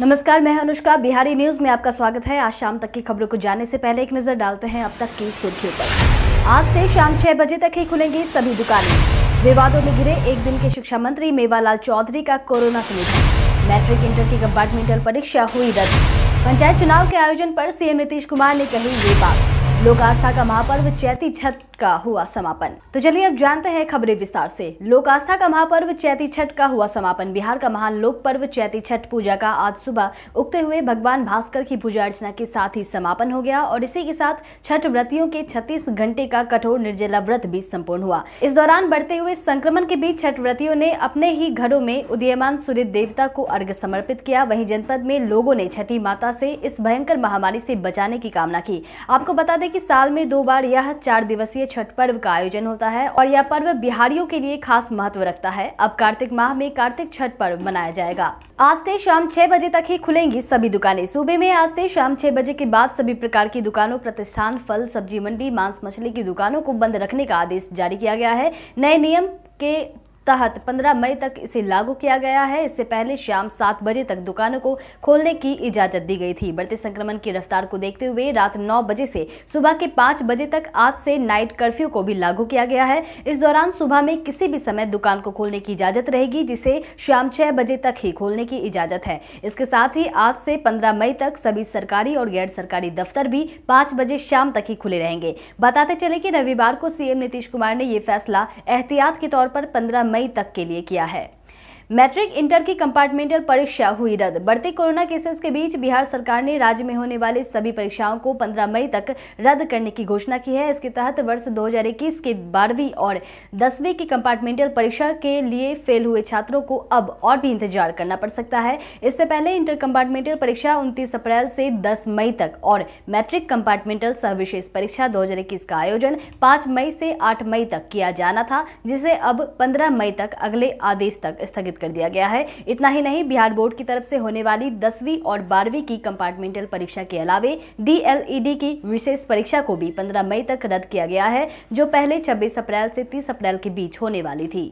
नमस्कार मैं अनुष्का बिहारी न्यूज में आपका स्वागत है आज शाम तक की खबरों को जानने से पहले एक नजर डालते हैं अब तक की सुर्खियों पर आज से शाम छह बजे तक ही खुलेंगी सभी दुकानें विवादों में घिरे एक दिन के शिक्षा मंत्री मेवालाल चौधरी का कोरोना समीक्षा मैट्रिक इंटर की कम्पार्टमेंटल परीक्षा हुई रद्द पंचायत चुनाव के आयोजन आरोप सीएम नीतीश कुमार ने कही ये बात लोक आस्था का महापर्व चैती छत का हुआ समापन तो चलिए अब जानते हैं खबरें विस्तार से लोक आस्था का महापर्व चैती छठ का हुआ समापन बिहार का महान लोक पर्व चैती छठ पूजा का आज सुबह उगते हुए भगवान भास्कर की पूजा अर्चना के साथ ही समापन हो गया और इसी के साथ छठ व्रतियों के छत्तीस घंटे का कठोर निर्जला व्रत भी संपूर्ण हुआ इस दौरान बढ़ते हुए संक्रमण के बीच छठ व्रतियों ने अपने ही घरों में उदयमान सूर्य देवता को अर्घ समर्पित किया वही जनपद में लोगों ने छठी माता से इस भयंकर महामारी से बचाने की कामना की आपको बता दें कि साल में दो बार यह चार दिवसीय छठ पर्व का आयोजन होता है और यह पर्व बिहारियों के लिए खास महत्व रखता है अब कार्तिक माह में कार्तिक छठ पर्व मनाया जाएगा आज से शाम छह बजे तक ही खुलेंगी सभी दुकानें सूबे में आज से शाम छह बजे के बाद सभी प्रकार की दुकानों प्रतिष्ठान फल सब्जी मंडी मांस मछली की दुकानों को बंद रखने का आदेश जारी किया गया है नए नियम के तहत 15 मई तक इसे लागू किया गया है इससे पहले शाम सात बजे तक दुकानों को खोलने की इजाजत दी गई थी बढ़ते संक्रमण की रफ्तार को देखते हुए रात नौ बजे से सुबह के पाँच बजे तक आज से नाइट कर्फ्यू को भी लागू किया गया है इस दौरान सुबह में किसी भी समय दुकान को खोलने की इजाजत रहेगी जिसे शाम छह बजे तक ही खोलने की इजाजत है इसके साथ ही आज से पंद्रह मई तक सभी सरकारी और गैर सरकारी दफ्तर भी पाँच बजे शाम तक ही खुले रहेंगे बताते चले कि रविवार को सीएम नीतीश कुमार ने यह फैसला एहतियात के तौर पर पंद्रह मई मई तक के लिए किया है मैट्रिक इंटर की कंपार्टमेंटल परीक्षा हुई रद्द बढ़ते कोरोना केसेस के बीच बिहार सरकार ने राज्य में होने वाली सभी परीक्षाओं को 15 मई तक रद्द करने की घोषणा की है इसके तहत वर्ष 2021 के बारहवीं और दसवीं की कंपार्टमेंटल परीक्षा के लिए फेल हुए छात्रों को अब और भी इंतजार करना पड़ सकता है इससे पहले इंटर कंपार्टमेंटल परीक्षा उनतीस अप्रैल से दस मई तक और मैट्रिक कंपार्टमेंटल सह विशेष परीक्षा दो का आयोजन पांच मई से आठ मई तक किया जाना था जिसे अब पंद्रह मई तक अगले आदेश तक स्थगित स्थगित कर दिया गया है इतना ही नहीं बिहार बोर्ड की तरफ से होने वाली दसवीं और बारहवीं की कंपार्टमेंटल परीक्षा के अलावे डीएलईडी e की विशेष परीक्षा को भी पंद्रह मई तक रद्द किया गया है जो पहले छब्बीस अप्रैल से तीस अप्रैल के बीच होने वाली थी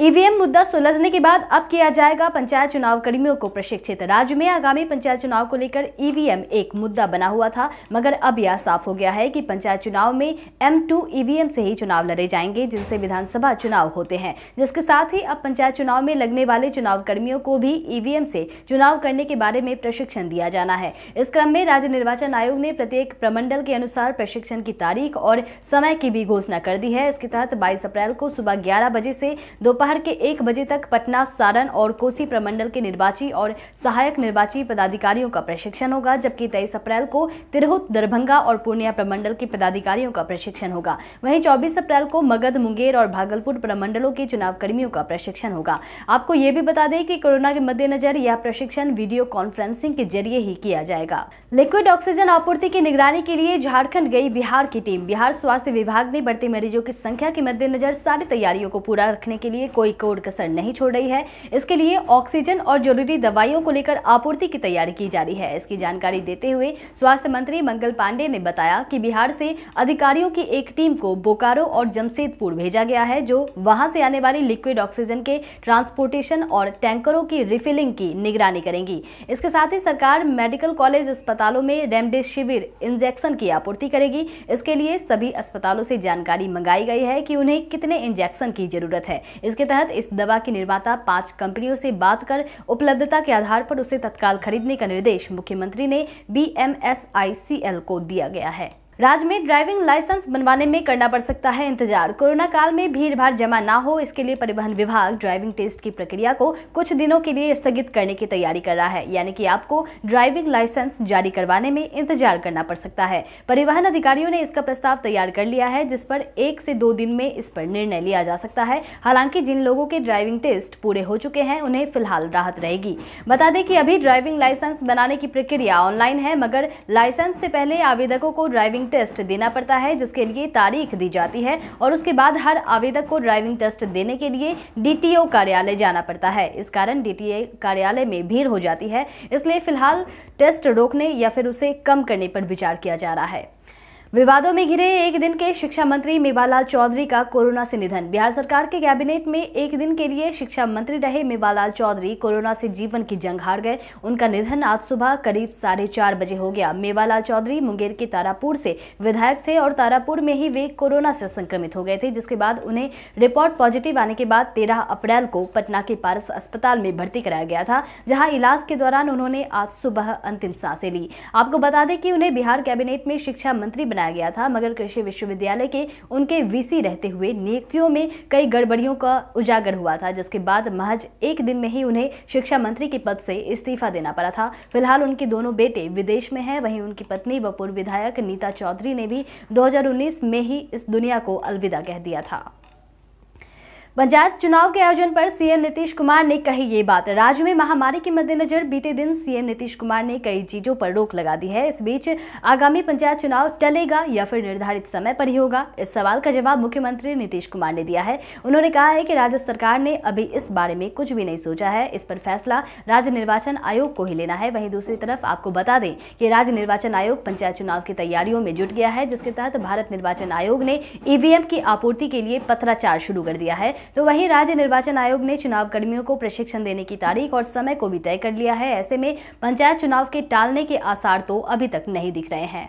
ईवीएम मुद्दा सुलझने के बाद अब किया जाएगा पंचायत चुनाव कर्मियों को प्रशिक्षित राज्य में आगामी पंचायत चुनाव को लेकर ईवीएम एक मुद्दा बना हुआ था मगर अब यह साफ हो गया है कि पंचायत चुनाव में एम टू ईवीएम से ही चुनाव लड़े जाएंगे जिनसे विधानसभा चुनाव होते हैं जिसके साथ ही अब पंचायत चुनाव में लगने वाले चुनाव कर्मियों को भी ईवीएम से चुनाव करने के बारे में प्रशिक्षण दिया जाना है इस क्रम में राज्य निर्वाचन आयोग ने प्रत्येक प्रमंडल के अनुसार प्रशिक्षण की तारीख और समय की भी घोषणा कर दी है इसके तहत बाईस अप्रैल को सुबह ग्यारह बजे से दोपहर दोपहर के एक बजे तक पटना सारण और कोसी प्रमंडल के निर्वाची और सहायक निर्वाची पदाधिकारियों का प्रशिक्षण होगा जबकि तेईस अप्रैल को तिरहुत दरभंगा और पूर्णिया प्रमंडल के पदाधिकारियों का प्रशिक्षण होगा वहीं चौबीस अप्रैल को मगध मुंगेर और भागलपुर प्रमंडलों के चुनाव कर्मियों का प्रशिक्षण होगा आपको ये भी बता दें कि कोरोना के मद्देनजर यह प्रशिक्षण वीडियो कॉन्फ्रेंसिंग के जरिए ही किया जाएगा लिक्विड ऑक्सीजन आपूर्ति की निगरानी के लिए झारखंड गई बिहार की टीम बिहार स्वास्थ्य विभाग ने बढ़ते मरीजों की संख्या के मद्देनजर सारी तैयारियों को पूरा रखने के लिए कोई कोड कसर नहीं छोड़ रही है इसके लिए ऑक्सीजन और जरूरी दवाइयों को लेकर आपूर्ति की तैयारी की जा रही है इसकी जानकारी देते हुए स्वास्थ्य मंत्री मंगल पांडे ने बताया कि बिहार से अधिकारियों की एक टीम को बोकारो और जमशेदपुर भेजा गया है जो वहां से आने वाली लिक्विड ऑक्सीजन के ट्रांसपोर्टेशन और टैंकरों की रिफिलिंग की निगरानी करेंगी इसके साथ ही सरकार मेडिकल कॉलेज अस्पतालों में रेमडेसिविर इंजेक्शन की आपूर्ति करेगी इसके लिए सभी अस्पतालों से जानकारी मंगाई गई है कि उन्हें कितने इंजेक्शन की जरूरत है इसके इसके तहत इस दवा की निर्माता पांच कंपनियों से बात कर उपलब्धता के आधार पर उसे तत्काल खरीदने का निर्देश मुख्यमंत्री ने बी को दिया गया है राज्य में ड्राइविंग लाइसेंस बनवाने में करना पड़ सकता है इंतजार कोरोना काल में भीड़ भाड़ जमा ना हो इसके लिए परिवहन विभाग ड्राइविंग टेस्ट की प्रक्रिया को कुछ दिनों के लिए स्थगित करने की तैयारी कर रहा है यानी कि आपको ड्राइविंग लाइसेंस जारी करवाने में इंतजार करना पड़ सकता है परिवहन अधिकारियों ने इसका प्रस्ताव तैयार कर लिया है जिस पर एक से दो दिन में इस पर निर्णय लिया जा सकता है हालांकि जिन लोगों के ड्राइविंग टेस्ट पूरे हो चुके हैं उन्हें फिलहाल राहत रहेगी बता दें कि अभी ड्राइविंग लाइसेंस बनाने की प्रक्रिया ऑनलाइन है मगर लाइसेंस से पहले आवेदकों को ड्राइविंग टेस्ट देना पड़ता है जिसके लिए तारीख दी जाती है और उसके बाद हर आवेदक को ड्राइविंग टेस्ट देने के लिए डीटीओ कार्यालय जाना पड़ता है इस कारण डीटीए कार्यालय में भीड़ हो जाती है इसलिए फिलहाल टेस्ट रोकने या फिर उसे कम करने पर विचार किया जा रहा है विवादों में घिरे एक दिन के शिक्षा मंत्री मेवालाल चौधरी का कोरोना से निधन बिहार सरकार के कैबिनेट में एक दिन के लिए शिक्षा मंत्री रहे मेवालाल चौधरी कोरोना से जीवन की जंग हार गए उनका निधन आज सुबह करीब साढ़े चार बजे हो गया मेवालाल चौधरी मुंगेर के तारापुर से विधायक थे और तारापुर में ही वे कोरोना से संक्रमित हो गए थे जिसके बाद उन्हें रिपोर्ट पॉजिटिव आने के बाद तेरह अप्रैल को पटना के पारस अस्पताल में भर्ती कराया गया था जहाँ इलाज के दौरान उन्होंने आज सुबह अंतिम सांसें ली आपको बता दें कि उन्हें बिहार कैबिनेट में शिक्षा मंत्री बनाया बनाया गया था मगर कृषि विश्वविद्यालय के उनके वीसी रहते हुए नियुक्तियों में कई गड़बड़ियों का उजागर हुआ था जिसके बाद महज एक दिन में ही उन्हें शिक्षा मंत्री के पद से इस्तीफा देना पड़ा था फिलहाल उनके दोनों बेटे विदेश में हैं वहीं उनकी पत्नी व पूर्व विधायक नीता चौधरी ने भी दो में ही इस दुनिया को अलविदा कह दिया था पंचायत चुनाव के आयोजन पर सीएम नीतीश कुमार ने कही ये बात राज्य में महामारी के मद्देनजर बीते दिन सीएम नीतीश कुमार ने कई चीजों पर रोक लगा दी है इस बीच आगामी पंचायत चुनाव टलेगा या फिर निर्धारित समय पर ही होगा इस सवाल का जवाब मुख्यमंत्री नीतीश कुमार ने दिया है उन्होंने कहा है कि राज्य सरकार ने अभी इस बारे में कुछ भी नहीं सोचा है इस पर फैसला राज्य निर्वाचन आयोग को ही लेना है वहीं दूसरी तरफ आपको बता दें कि राज्य निर्वाचन आयोग पंचायत चुनाव की तैयारियों में जुट गया है जिसके तहत भारत निर्वाचन आयोग ने ईवीएम की आपूर्ति के लिए पत्राचार शुरू कर दिया है तो वहीं राज्य निर्वाचन आयोग ने चुनाव कर्मियों को प्रशिक्षण देने की तारीख और समय को भी तय कर लिया है ऐसे में पंचायत चुनाव के टालने के आसार तो अभी तक नहीं दिख रहे हैं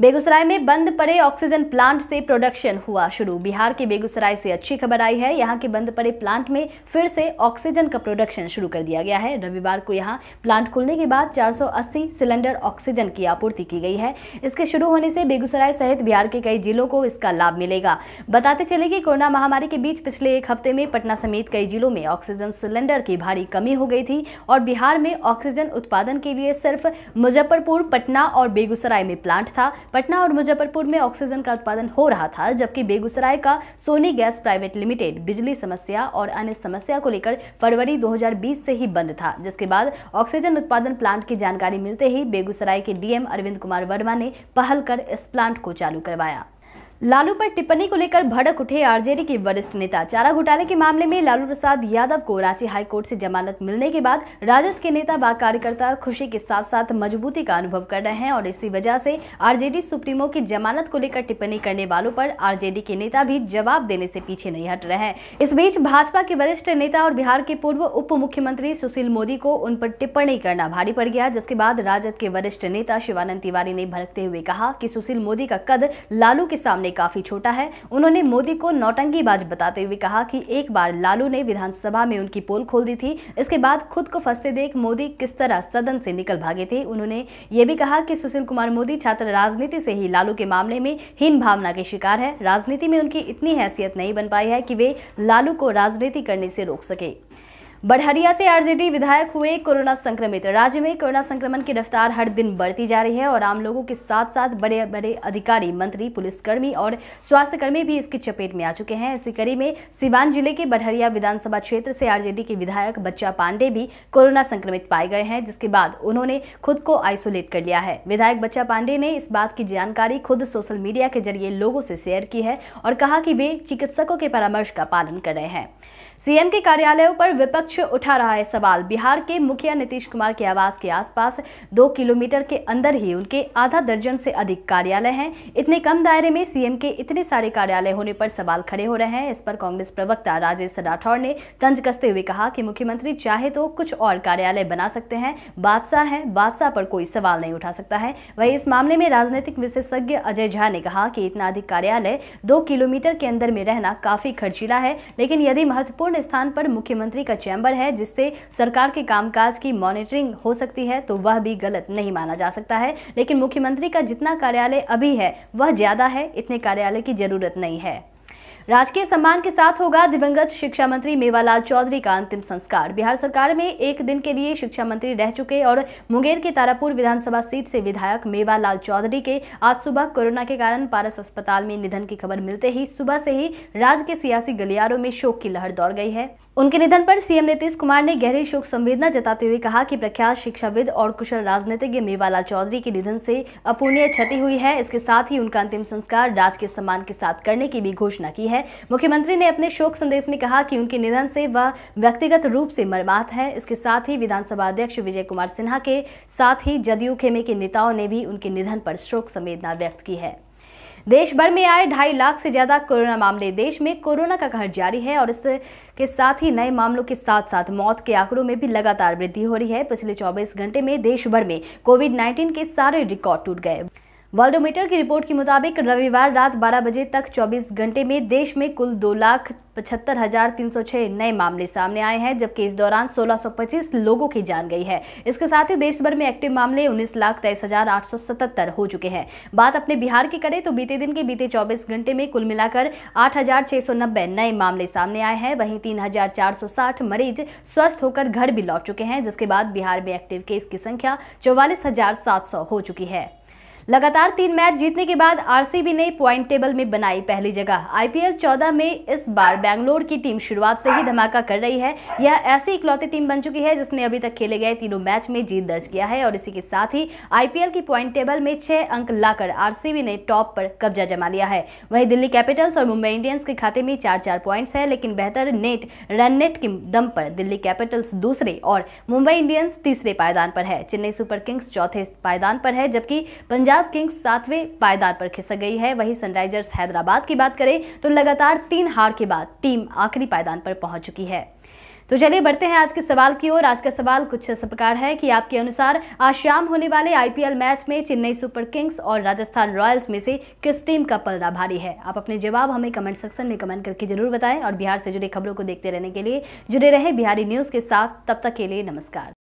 बेगूसराय में बंद पड़े ऑक्सीजन प्लांट से प्रोडक्शन हुआ शुरू बिहार के बेगूसराय से अच्छी खबर आई है यहाँ के बंद पड़े प्लांट में फिर से ऑक्सीजन का प्रोडक्शन शुरू कर दिया गया है रविवार को यहाँ प्लांट खुलने के बाद 480 सिलेंडर ऑक्सीजन की आपूर्ति की गई है इसके शुरू होने से बेगूसराय सहित बिहार के कई जिलों को इसका लाभ मिलेगा बताते चले कि कोरोना महामारी के बीच पिछले एक हफ्ते में पटना समेत कई जिलों में ऑक्सीजन सिलेंडर की भारी कमी हो गई थी और बिहार में ऑक्सीजन उत्पादन के लिए सिर्फ मुजफ्फरपुर पटना और बेगूसराय में प्लांट था पटना और मुजफ्फरपुर में ऑक्सीजन का उत्पादन हो रहा था जबकि बेगूसराय का सोनी गैस प्राइवेट लिमिटेड बिजली समस्या और अन्य समस्या को लेकर फरवरी 2020 से ही बंद था जिसके बाद ऑक्सीजन उत्पादन प्लांट की जानकारी मिलते ही बेगूसराय के डीएम अरविंद कुमार वर्मा ने पहल कर इस प्लांट को चालू करवाया लालू पर टिप्पणी को लेकर भड़क उठे आरजेडी के वरिष्ठ नेता चारा घोटाले के मामले में लालू प्रसाद यादव को रांची हाईकोर्ट से जमानत मिलने के बाद राजद के नेता व कार्यकर्ता खुशी के साथ साथ मजबूती का अनुभव कर रहे हैं और इसी वजह से आरजेडी सुप्रीमो की जमानत को लेकर टिप्पणी करने वालों पर आरजेडी के नेता भी जवाब देने से पीछे नहीं हट रहे हैं इस बीच भाजपा के वरिष्ठ नेता और बिहार के पूर्व उप मुख्यमंत्री सुशील मोदी को उन पर टिप्पणी करना भारी पड़ गया जिसके बाद राजद के वरिष्ठ नेता शिवानंद तिवारी ने भड़कते हुए कहा कि सुशील मोदी का कद लालू के सामने दायरे काफ़ी छोटा है उन्होंने मोदी को नौटंकीबाज बताते हुए कहा कि एक बार लालू ने विधानसभा में उनकी पोल खोल दी थी इसके बाद खुद को फंसते देख मोदी किस तरह सदन से निकल भागे थे उन्होंने ये भी कहा कि सुशील कुमार मोदी छात्र राजनीति से ही लालू के मामले में हीन भावना के शिकार है राजनीति में उनकी इतनी हैसियत नहीं बन पाई है कि वे लालू को राजनीति करने से रोक सके बढ़हरिया से आरजेडी विधायक हुए कोरोना संक्रमित राज्य में कोरोना संक्रमण की रफ्तार हर दिन बढ़ती जा रही है और आम लोगों के साथ साथ बड़े बड़े अधिकारी मंत्री पुलिसकर्मी और स्वास्थ्यकर्मी भी इसकी चपेट में आ चुके हैं इसी कड़ी में सिवान जिले के बढ़हरिया विधानसभा क्षेत्र से आरजेडी के विधायक बच्चा पांडे भी कोरोना संक्रमित पाए गए हैं जिसके बाद उन्होंने खुद को आइसोलेट कर लिया है विधायक बच्चा पांडे ने इस बात की जानकारी खुद सोशल मीडिया के जरिए लोगों से शेयर की है और कहा कि वे चिकित्सकों के परामर्श का पालन कर रहे हैं सीएम के कार्यालयों पर विपक्ष विपक्ष उठा रहा है सवाल बिहार के मुखिया नीतीश कुमार के आवास के आसपास दो किलोमीटर के अंदर ही उनके आधा दर्जन से अधिक कार्यालय हैं इतने कम दायरे में सीएम के इतने सारे कार्यालय होने पर सवाल खड़े हो रहे हैं इस पर कांग्रेस प्रवक्ता राजेश राठौड़ ने तंज कसते हुए कहा कि मुख्यमंत्री चाहे तो कुछ और कार्यालय बना सकते हैं बादशाह है बादशाह पर कोई सवाल नहीं उठा सकता है वही इस मामले में राजनीतिक विशेषज्ञ अजय झा ने कहा कि इतना अधिक कार्यालय दो किलोमीटर के अंदर में रहना काफी खर्चीला है लेकिन यदि महत्वपूर्ण स्थान पर मुख्यमंत्री का चैम्बर मेंबर है जिससे सरकार के कामकाज की मॉनिटरिंग हो सकती है तो वह भी गलत नहीं माना जा सकता है लेकिन मुख्यमंत्री का जितना कार्यालय अभी है वह ज़्यादा है इतने कार्यालय की ज़रूरत नहीं है राजकीय सम्मान के साथ होगा दिवंगत शिक्षा मंत्री मेवालाल चौधरी का अंतिम संस्कार बिहार सरकार में एक दिन के लिए शिक्षा मंत्री रह चुके और मुंगेर के तारापुर विधानसभा सीट से विधायक मेवालाल चौधरी के आज सुबह कोरोना के कारण पारस अस्पताल में निधन की खबर मिलते ही सुबह से ही राज्य के सियासी गलियारों में शोक की लहर दौड़ गई है उनके निधन पर सीएम नीतीश कुमार ने गहरी शोक संवेदना जताते हुए कहा कि प्रख्यात शिक्षाविद और कुशल राजनीतिज्ञ मेवाला चौधरी के निधन से अपूर्णीय क्षति हुई है इसके साथ ही उनका अंतिम संस्कार राजकीय सम्मान के साथ करने की भी घोषणा की है मुख्यमंत्री ने अपने शोक संदेश में कहा कि उनके निधन से वह व्यक्तिगत रूप से मरमात है इसके साथ ही विधानसभा अध्यक्ष विजय कुमार सिन्हा के साथ ही जदयू खेमे के नेताओं ने भी उनके निधन पर शोक संवेदना व्यक्त की है देश भर में आए ढाई लाख से ज्यादा कोरोना मामले देश में कोरोना का कहर जारी है और इसके साथ ही नए मामलों के साथ साथ मौत के आंकड़ों में भी लगातार वृद्धि हो रही है पिछले 24 घंटे में देश भर में कोविड 19 के सारे रिकॉर्ड टूट गए वर्ल्डोमीटर की रिपोर्ट के मुताबिक रविवार रात 12 बजे तक 24 घंटे में देश में कुल दो लाख पचहत्तर हजार तीन सौ छह नए मामले सामने आए हैं जबकि इस दौरान 1625 लोगों की जान गई है इसके साथ ही देश भर में एक्टिव मामले उन्नीस लाख तेईस हजार आठ सौ सतहत्तर हो चुके हैं बात अपने बिहार की करें तो बीते दिन के बीते 24 घंटे में कुल मिलाकर आठ हजार छह सौ नब्बे नए मामले सामने आए हैं वहीं तीन हजार चार सौ साठ मरीज स्वस्थ होकर घर भी लौट चुके हैं जिसके बाद बिहार में एक्टिव केस की संख्या चौवालीस हजार सात सौ हो चुकी है लगातार तीन मैच जीतने के बाद आरसीबी ने पॉइंट टेबल में बनाई पहली जगह आईपीएल 14 में इस बार बैंगलोर की टीम शुरुआत से ही धमाका कर रही है यह ऐसी इकलौती टीम बन चुकी है जिसने अभी तक खेले गए तीनों मैच में जीत दर्ज किया है और इसी के साथ ही आईपीएल की पॉइंट टेबल में छह अंक लाकर आर ने टॉप पर कब्जा जमा लिया है वही दिल्ली कैपिटल्स और मुंबई इंडियंस के खाते में चार चार पॉइंट्स है लेकिन बेहतर नेट रन नेट के दम पर दिल्ली कैपिटल्स दूसरे और मुंबई इंडियंस तीसरे पायदान पर है चेन्नई सुपर किंग्स चौथे पायदान पर है जबकि पंजाब पंजाब किंग्स सातवें पायदान पर खिसक गई है वहीं सनराइजर्स हैदराबाद की बात करें तो लगातार तीन हार के बाद टीम आखिरी पायदान पर पहुंच चुकी है तो चलिए बढ़ते हैं आज के सवाल की ओर आज का सवाल कुछ इस प्रकार है कि आपके अनुसार आज शाम होने वाले आईपीएल मैच में चेन्नई सुपर किंग्स और राजस्थान रॉयल्स में से किस टीम का पलड़ा भारी है आप अपने जवाब हमें कमेंट सेक्शन में कमेंट करके जरूर बताएं और बिहार से जुड़ी खबरों को देखते रहने के लिए जुड़े रहे बिहारी न्यूज़ के साथ तब तक के लिए नमस्कार